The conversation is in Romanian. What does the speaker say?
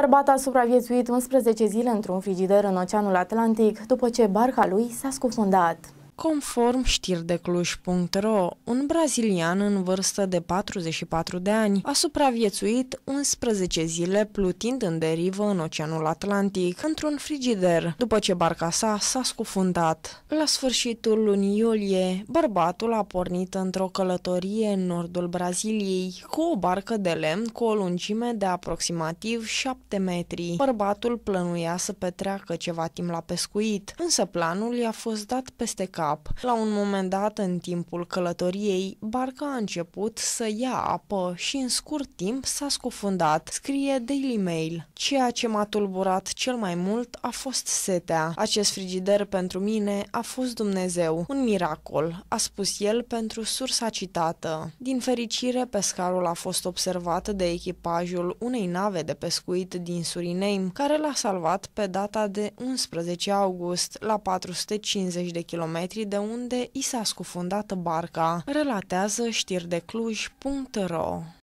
bărbat a supraviețuit 11 zile într-un frigider în Oceanul Atlantic după ce barca lui s-a scufundat. Conform știri de Cluj.ro, un brazilian în vârstă de 44 de ani a supraviețuit 11 zile plutind în derivă în Oceanul Atlantic, într-un frigider, după ce barca sa s-a scufundat. La sfârșitul lunii iulie, bărbatul a pornit într-o călătorie în nordul Braziliei cu o barcă de lemn cu o lungime de aproximativ 7 metri. Bărbatul plănuia să petreacă ceva timp la pescuit, însă planul i-a fost dat peste cap cap. La un moment dat, în timpul călătoriei, barca a început să ia apă și în scurt timp s-a scufundat, scrie Daily Mail. Ceea ce m-a tulburat cel mai mult a fost setea. Acest frigider pentru mine a fost Dumnezeu, un miracol, a spus el pentru sursa citată. Din fericire, pescarul a fost observat de echipajul unei nave de pescuit din Suriname, care l-a salvat pe data de 11 august la 450 de km kilometri de unde i s-a scufundat barca, relatează știri de cluj.ro.